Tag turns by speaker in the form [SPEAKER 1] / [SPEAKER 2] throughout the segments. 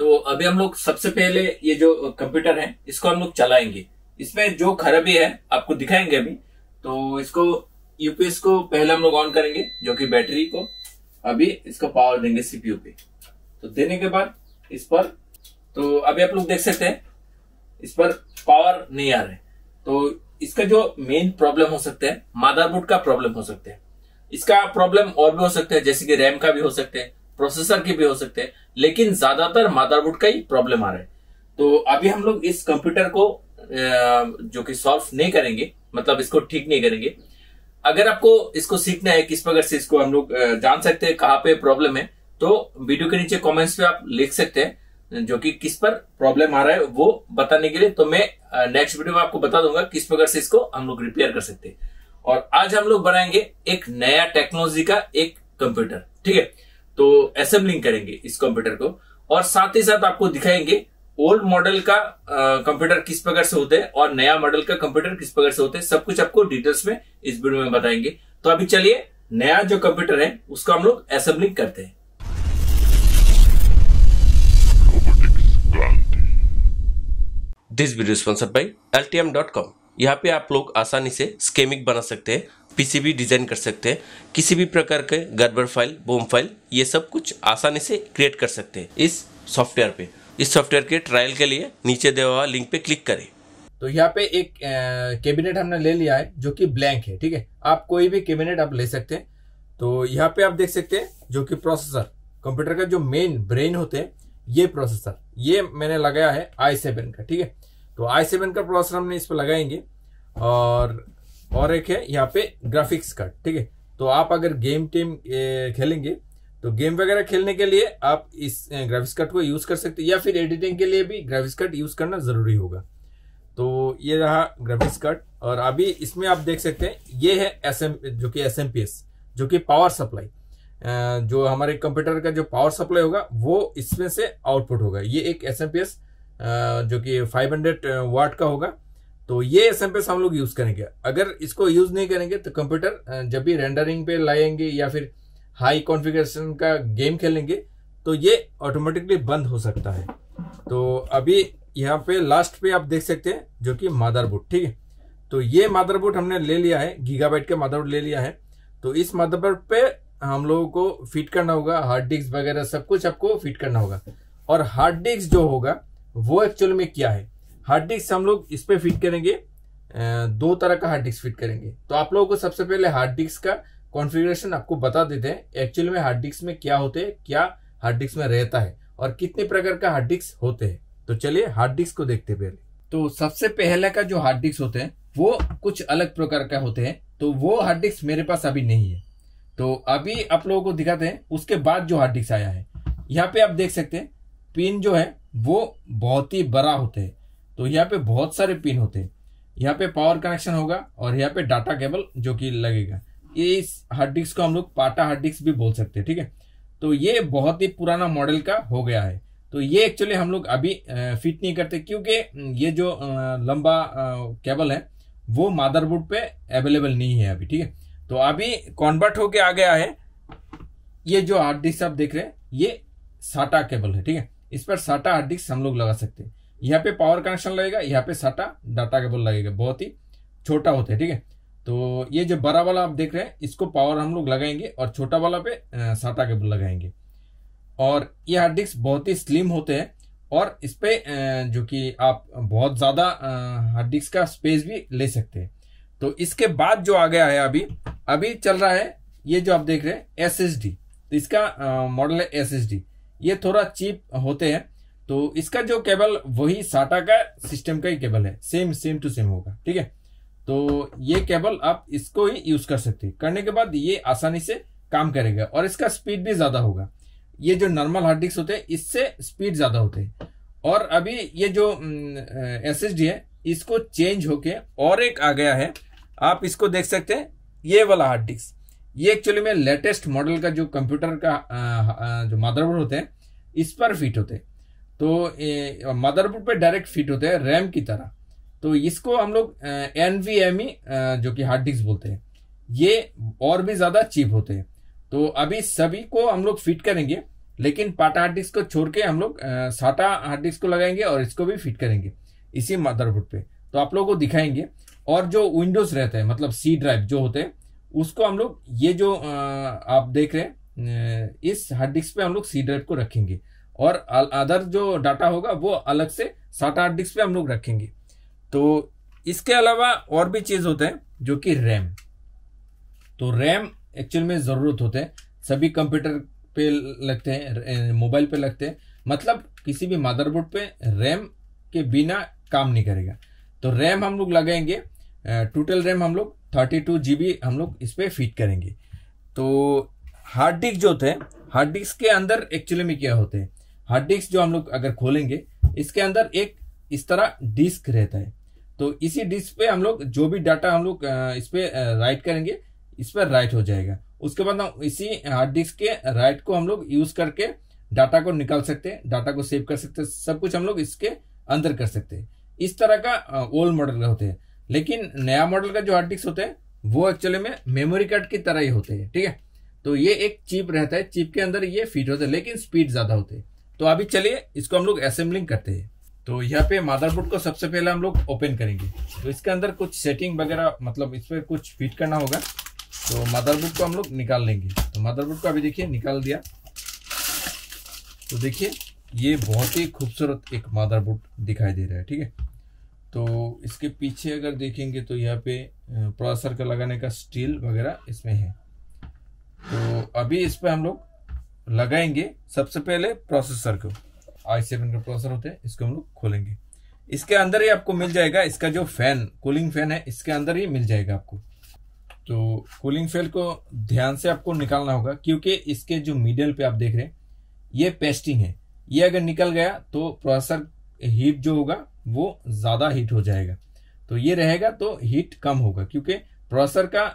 [SPEAKER 1] तो अभी हम लोग सबसे पहले ये जो कंप्यूटर है इसको हम लोग चलाएंगे इसमें जो खराबी है आपको दिखाएंगे अभी तो इसको यूपीएस को पहले हम लोग ऑन करेंगे जो कि बैटरी को अभी इसको पावर देंगे सीपीयू पे तो देने के बाद इस पर तो अभी आप लोग देख सकते हैं इस पर पावर नहीं आ रहा है तो इसका जो मेन प्रॉब्लम हो सकता है मादरबोर्ड का प्रॉब्लम हो सकता है इसका प्रॉब्लम और भी हो सकता है जैसे कि रैम का भी हो सकता है प्रोसेसर के भी हो सकते हैं लेकिन ज्यादातर मादरबोर्ड का ही प्रॉब्लम आ रहा है तो अभी हम लोग इस कंप्यूटर को जो कि सॉल्व नहीं करेंगे मतलब इसको ठीक नहीं करेंगे अगर आपको इसको सीखना है किस प्रकार से इसको हम लोग जान सकते हैं कहाँ पे प्रॉब्लम है तो वीडियो के नीचे कमेंट्स पे आप लिख सकते हैं जो कि किस पर प्रॉब्लम आ रहा है वो बताने के लिए तो मैं नेक्स्ट वीडियो में आपको बता दूंगा किस प्रकार से इसको हम लोग रिपेयर कर सकते हैं और आज हम लोग बनाएंगे एक नया टेक्नोलॉजी का एक कंप्यूटर ठीक है तो असेंबलिंग करेंगे इस कंप्यूटर को और साथ ही साथ आपको दिखाएंगे ओल्ड मॉडल का कंप्यूटर किस प्रकार से होते हैं और नया मॉडल का कंप्यूटर किस प्रकार से होते हैं सब कुछ आपको डिटेल्स में इस वीडियो में बताएंगे तो अभी चलिए नया जो कंप्यूटर है उसका हम लोग असेंबलिंग करते हैं this video sponsored by L यहाँ पे आप लोग आसानी से स्केमिंग बना सकते हैं पीसीबी डिज़ाइन कर सकते हैं किसी भी प्रकार के गड़बड़ फाइल बोम फाइल ये सब कुछ आसानी से क्रिएट कर सकते हैं इस सॉफ्टवेयर पे इस सॉफ्टवेयर के ट्रायल के लिए नीचे दिया हुआ लिंक पे क्लिक करें तो यहाँ पे एक कैबिनेट हमने ले लिया है जो कि ब्लैंक है ठीक है आप कोई भी कैबिनेट आप ले सकते हैं तो यहाँ पे आप देख सकते हैं जो कि प्रोसेसर कंप्यूटर का जो मेन ब्रेन होते हैं ये प्रोसेसर ये मैंने लगाया है आई सेवन का ठीक है तो आई सेवन का प्रोसेसर हमने इस पर लगाएंगे और और एक है यहाँ पे ग्राफिक्स कार्ड ठीक है तो आप अगर गेम टीम खेलेंगे तो गेम वगैरह खेलने के लिए आप इस ग्राफिक्स कार्ड को यूज कर सकते या फिर एडिटिंग के लिए भी ग्राफिक्स कार्ड यूज करना जरूरी होगा तो ये रहा ग्राफिक्स कार्ड और अभी इसमें आप देख सकते हैं ये है एस एम जो कि एस एम पी एस जो कि पावर सप्लाई जो हमारे कंप्यूटर का जो पावर सप्लाई होगा वो इसमें से आउटपुट होगा ये एक एस एम पी एस जो कि 500 वाट का होगा तो ये पे हम लोग यूज करेंगे अगर इसको यूज नहीं करेंगे तो कंप्यूटर जब भी रेंडरिंग पे लाएंगे या फिर हाई कॉन्फ़िगरेशन का गेम खेलेंगे तो ये ऑटोमेटिकली बंद हो सकता है तो अभी यहाँ पे लास्ट पे आप देख सकते हैं जो कि मादरबोर्ड ठीक है तो ये मादरबोर्ड हमने ले लिया है गीगाबाइट का मादरबोर्ड ले लिया है तो इस मादरबोर्ड पे हम लोगों को फिट करना होगा हार्ड डिस्क वगैरह सब कुछ आपको फिट करना होगा और हार्ड डिस्क जो होगा वो एक्चुअल में क्या है हार्ड डिस्क हम लोग इस पर फिट करेंगे दो तरह का हार्ड डिस्क फिट करेंगे तो आप लोगों को सबसे पहले हार्ड डिस्क का कॉन्फ़िगरेशन आपको बता देते हैं एक्चुअल में हार्ड डिस्क में क्या होते हैं क्या हार्ड डिस्क में रहता है और कितने प्रकार का हार्ड डिस्क होते हैं तो चलिए हार्ड डिस्क को देखते पहले तो सबसे पहले का जो हार्ड डिस्क होते हैं वो कुछ अलग प्रकार का होते हैं तो वो हार्ड डिस्क मेरे पास अभी नहीं है तो अभी आप लोगों को दिखाते हैं उसके बाद जो हार्ड डिस्क आया है यहाँ पे आप देख सकते हैं पिन जो है वो बहुत ही बड़ा होते हैं तो यहाँ पे बहुत सारे पिन होते हैं यहाँ पे पावर कनेक्शन होगा और यहाँ पे डाटा केबल जो कि लगेगा ये इस हार्ड डिस्क को हम लोग पाटा हार्ड डिस्क भी बोल सकते हैं ठीक है तो ये बहुत ही पुराना मॉडल का हो गया है तो ये एक्चुअली हम लोग अभी फिट नहीं करते क्योंकि ये जो लंबा केबल है वो मादरबोर्ड पे अवेलेबल नहीं है अभी ठीक है तो अभी कॉन्वर्ट होके आ गया है ये जो हार्ड डिस्क आप देख रहे हैं ये साटा केबल है ठीक है इस पर साटा हार्ड डिस्क हम लोग लगा सकते हैं यहाँ पे पावर कनेक्शन लगेगा यहाँ पे साटा डाटा केबल लगेगा बहुत ही छोटा होता है ठीक है तो ये जो बड़ा वाला आप देख रहे हैं इसको पावर हम लोग लगाएंगे और छोटा वाला पे साटा केबल लगाएंगे और ये हार्ड डिस्क बहुत ही स्लिम होते हैं और इस पर जो कि आप बहुत ज़्यादा हार्ड डिस्क का स्पेस भी ले सकते हैं तो इसके बाद जो आ गया है अभी अभी चल रहा है ये जो आप देख रहे हैं एस एस डी इसका मॉडल है एस एस डी ये थोड़ा चीप होते हैं तो इसका जो केबल वही साटा का सिस्टम का ही केबल है सेम सेम टू सेम होगा ठीक है तो ये केबल आप इसको ही यूज कर सकते हैं करने के बाद ये आसानी से काम करेगा और इसका स्पीड भी ज्यादा होगा ये जो नॉर्मल हार्ड डिस्क होते हैं इससे स्पीड ज्यादा होते हैं और अभी ये जो एस एस डी है इसको चेंज होके और एक आ गया है आप इसको देख सकते हैं ये वाला हार्ड डिस्क ये एक्चुअली में लेटेस्ट मॉडल का जो कंप्यूटर का आ, आ, जो मादरबोर्ड होते हैं इस पर फिट होते हैं तो मदरबोर्ड पे डायरेक्ट फिट होते हैं रैम की तरह तो इसको हम लोग एन e, जो कि हार्ड डिस्क बोलते हैं ये और भी ज़्यादा चीप होते हैं तो अभी सभी को हम लोग फिट करेंगे लेकिन पाटा हार्ड डिस्क को छोड़ के हम लोग साटा हार्ड डिस्क को लगाएंगे और इसको भी फिट करेंगे इसी मदरबोर्ड पे तो आप लोगों को दिखाएंगे और जो विंडोज रहता है मतलब सी ड्राइव जो होते हैं उसको हम लोग ये जो आप देख रहे हैं इस हार्ड डिस्क पे हम लोग सी ड्राइव को रखेंगे और अदर जो डाटा होगा वो अलग से सात आठ डिस्क पे हम लोग रखेंगे तो इसके अलावा और भी चीज होते हैं जो कि रैम तो रैम एक्चुअल में जरूरत होते हैं सभी कंप्यूटर पे लगते हैं मोबाइल पे लगते हैं मतलब किसी भी मदरबोर्ड पे रैम के बिना काम नहीं करेगा तो रैम हम लोग लगाएंगे टोटल रैम हम लोग थर्टी टू जी बी हम लोग इस पर फिट करेंगे तो हार्ड डिस्क जो होते हैं हार्ड डिस्क के अंदर एक्चुअली में क्या होते हैं हार्ड डिस्क जो हम लोग अगर खोलेंगे इसके अंदर एक इस तरह डिस्क रहता है तो इसी डिस्क पे हम लोग जो भी डाटा हम लोग इस पर राइट करेंगे इस पर राइट हो जाएगा उसके बाद हम इसी हार्ड डिस्क के राइट को हम लोग यूज करके डाटा को निकाल सकते हैं डाटा को सेव कर सकते हैं सब कुछ हम लोग इसके अंदर कर सकते हैं इस तरह का ओल्ड मॉडल का होते हैं लेकिन नया मॉडल का जो हार्ड डिस्क होता है वो एक्चुअली में मेमोरी कार्ड की तरह ही होते हैं ठीक है तो ये एक चिप रहता है चिप के अंदर ये फिट होता है लेकिन स्पीड ज्यादा होते हैं तो अभी चलिए इसको हम लोग असेंबलिंग करते हैं तो यहाँ पे मादरबोर्ड को सबसे पहले हम लोग ओपन करेंगे तो इसके अंदर कुछ सेटिंग वगैरह मतलब इस पर कुछ फिट करना होगा तो मादरबोर्ड को हम लोग निकाल लेंगे तो मादरबोर्ड को अभी देखिए निकाल दिया तो देखिए ये बहुत ही खूबसूरत एक मादरबोर्ड दिखाई दे रहा है ठीक है तो इसके पीछे अगर देखेंगे तो यहाँ पे प्रोसेसर का लगाने का स्टील वगैरह इसमें है तो अभी इस पर हम लोग लगाएंगे सबसे पहले प्रोसेसर को आई सेवन का प्रोसेसर होते हैं इसको हम लोग खोलेंगे इसके अंदर ही आपको मिल जाएगा इसका जो फैन कूलिंग फैन है इसके अंदर ही मिल जाएगा आपको तो कूलिंग फैन को ध्यान से आपको निकालना होगा क्योंकि इसके जो मीडियल पे आप देख रहे हैं ये पेस्टिंग है ये अगर निकल गया तो प्रोसेसर हीट जो होगा वो ज़्यादा हीट हो जाएगा तो ये रहेगा तो हीट कम होगा क्योंकि प्रोसेसर का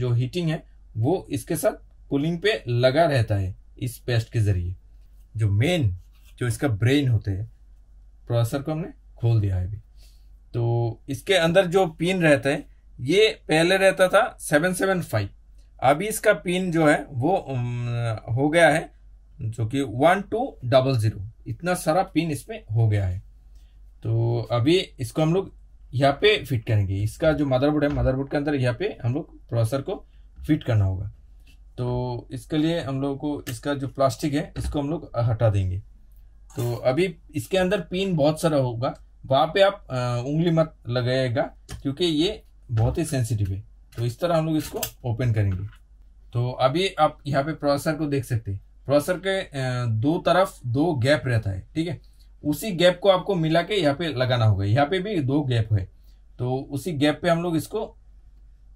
[SPEAKER 1] जो हीटिंग है वो इसके साथ कूलिंग पे लगा रहता है इस पेस्ट के ज़रिए जो मेन जो इसका ब्रेन होते हैं प्रोसेसर को हमने खोल दिया है अभी तो इसके अंदर जो पिन रहता है ये पहले रहता था सेवन सेवन फाइव अभी इसका पिन जो है वो हो गया है जो कि वन टू डबल ज़ीरो इतना सारा पिन इसमें हो गया है तो अभी इसको हम लोग यहाँ पे फिट करेंगे इसका जो मदरबोर्ड है मदरबोर्ड के अंदर यहाँ पे हम लोग प्रोसेसर को फिट करना होगा तो इसके लिए हम लोग को इसका जो प्लास्टिक है इसको हम लोग हटा देंगे तो अभी इसके अंदर पिन बहुत सारा होगा वहाँ पे आप उंगली मत लगाएगा क्योंकि ये बहुत ही सेंसिटिव है तो इस तरह हम लोग इसको ओपन करेंगे तो अभी आप यहाँ पे प्रोसेसर को देख सकते हैं प्रोसेसर के दो तरफ दो गैप रहता है ठीक है उसी गैप को आपको मिला के यहाँ पे लगाना होगा यहाँ पे भी दो गैप है तो उसी गैप पे हम लोग इसको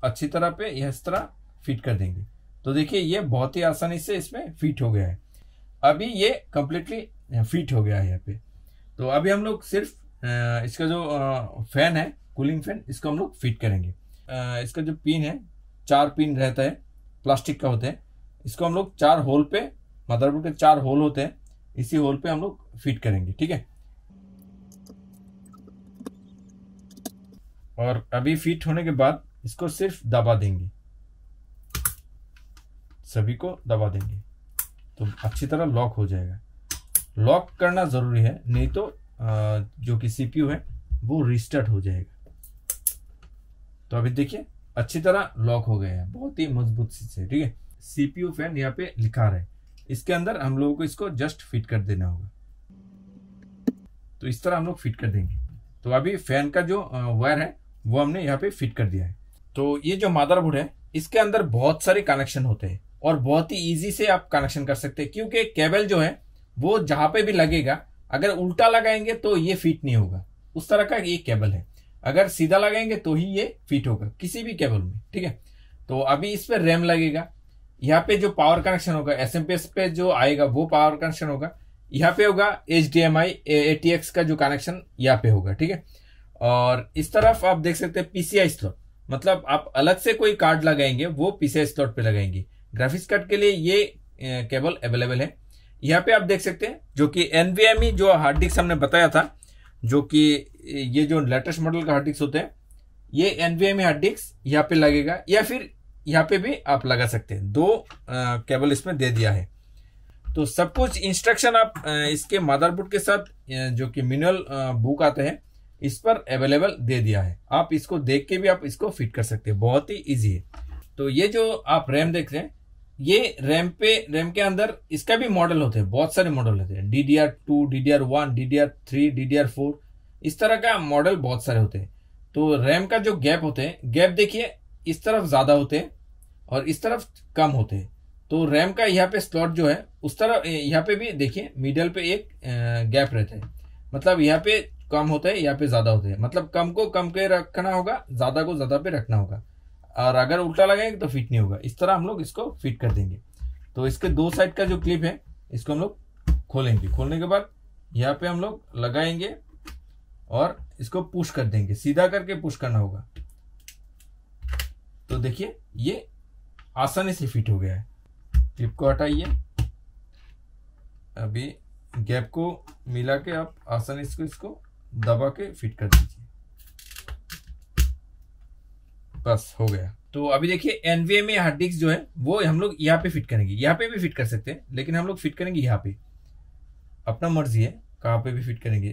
[SPEAKER 1] अच्छी तरह पे इस तरह फिट कर देंगे तो देखिए ये बहुत ही आसानी से इसमें फिट हो गया है अभी ये कम्प्लीटली फिट हो गया है यहाँ पे तो अभी हम लोग सिर्फ इसका जो फैन है कूलिंग फैन इसको हम लोग फिट करेंगे इसका जो पिन है चार पिन रहता है प्लास्टिक का होता है इसको हम लोग चार होल पे मदरबोर्ड के चार होल होते हैं इसी होल पे हम लोग फिट करेंगे ठीक है और अभी फिट होने के बाद इसको सिर्फ दबा देंगे सभी को दबा देंगे तो अच्छी तरह लॉक हो जाएगा लॉक करना ज़रूरी है नहीं तो जो कि सीपीयू है वो रिस्टार्ट हो जाएगा तो अभी देखिए अच्छी तरह लॉक हो गया है बहुत ही मजबूत से ठीक है सीपीयू फैन यहाँ पे लिखा रहे इसके अंदर हम लोगों को इसको जस्ट फिट कर देना होगा तो इस तरह हम लोग फिट कर देंगे तो अभी फैन का जो वायर है वो हमने यहाँ पे फिट कर दिया है तो ये जो मादरबोर्ड है इसके अंदर बहुत सारे कनेक्शन होते हैं और बहुत ही ईजी से आप कनेक्शन कर सकते हैं क्योंकि केबल जो है वो जहां पे भी लगेगा अगर उल्टा लगाएंगे तो ये फिट नहीं होगा उस तरह का ये केबल है अगर सीधा लगाएंगे तो ही ये फिट होगा किसी भी केबल में ठीक है तो अभी इस पर रैम लगेगा यहाँ पे जो पावर कनेक्शन होगा एस पे जो आएगा वो पावर कनेक्शन होगा यहाँ पे होगा H D M I A का जो कनेक्शन यहाँ पे होगा ठीक है और इस तरफ आप देख सकते हैं पीसीआई स्लॉट मतलब आप अलग से कोई कार्ड लगाएंगे वो पीसीआई स्लॉट पे लगाएंगे ग्राफिक्स कार्ड के लिए ये केबल अवेलेबल है यहाँ पे आप देख सकते हैं जो कि एनवीएमई e, जो हार्ड डिस्क हमने बताया था जो कि ये जो लेटेस्ट मॉडल का हार्ड डिस्क होते हैं ये एनवीएमई हार्ड डिस्क यहाँ पे लगेगा या फिर यहाँ पे भी आप लगा सकते हैं दो केबल इसमें दे दिया है तो सब कुछ इंस्ट्रक्शन आप इसके मदरबोर्ड के साथ जो कि मिनरल बुक आते हैं इस पर अवेलेबल दे दिया है आप इसको देख के भी आप इसको फिट कर सकते हैं बहुत ही ईजी है तो ये जो आप रैम देख रहे हैं ये रैम पे रैम के अंदर इसका भी मॉडल होते हैं बहुत सारे मॉडल होते हैं D D R two DDR one DDR three D D R four इस तरह का मॉडल बहुत सारे होते हैं तो रैम का जो गैप होते हैं गैप देखिए इस तरफ ज़्यादा होते हैं और इस तरफ कम होते हैं तो रैम का यहाँ पे स्लॉट जो है उस तरफ यहाँ पे भी देखिए मिडल पे एक गैप रहता है मतलब यहाँ पे कम होता है यहाँ पे ज़्यादा होते हैं मतलब कम को कम के रखना होगा ज़्यादा को ज़्यादा पे रखना होगा और अगर उल्टा लगाएंगे तो फिट नहीं होगा इस तरह हम लोग इसको फिट कर देंगे तो इसके दो साइड का जो क्लिप है इसको हम लोग खोलेंगे खोलने के बाद यहाँ पे हम लोग लगाएंगे और इसको पुश कर देंगे सीधा करके पुश करना होगा तो देखिए ये आसानी से फिट हो गया है क्लिप को हटाइए अभी गैप को मिला के आप आसानी से इसको दबा के फिट कर दीजिए बस हो गया तो अभी देखिए एनवीए में हार्ड डिस्क जो है वो हम लोग यहाँ पे फिट करेंगे यहाँ पे भी फिट कर सकते हैं लेकिन हम लोग फिट करेंगे यहाँ पे अपना मर्जी है कहाँ पे भी फिट करेंगे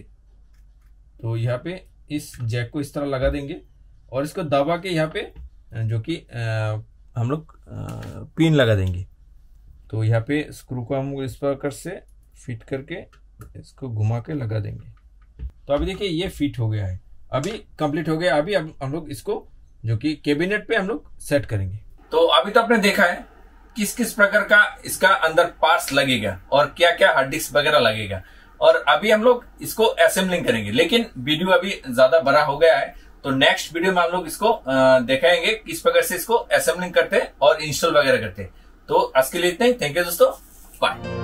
[SPEAKER 1] तो यहाँ पे इस जैक को इस तरह लगा देंगे और इसको दबा के यहाँ पे जो कि हम लोग पिन लगा देंगे तो यहाँ पे स्क्रू को हम इस प्रकार से फिट करके इसको घुमा के लगा देंगे तो अभी देखिए ये फिट हो गया है अभी कंप्लीट हो गया अभी हम लोग इसको जो कि कैबिनेट पे हम लोग सेट करेंगे तो अभी तो आपने देखा है किस किस प्रकार का इसका अंदर पार्ट्स लगेगा और क्या क्या हार्ड डिस्क वगैरह लगेगा और अभी हम लोग इसको असेंबलिंग करेंगे लेकिन वीडियो अभी ज्यादा बड़ा हो गया है तो नेक्स्ट वीडियो में हम लोग इसको दिखाएंगे किस प्रकार से इसको असेंबलिंग करते हैं और इंस्टॉल वगैरह करते हैं तो आज के लिए इतना ही थैंक यू दोस्तों बाय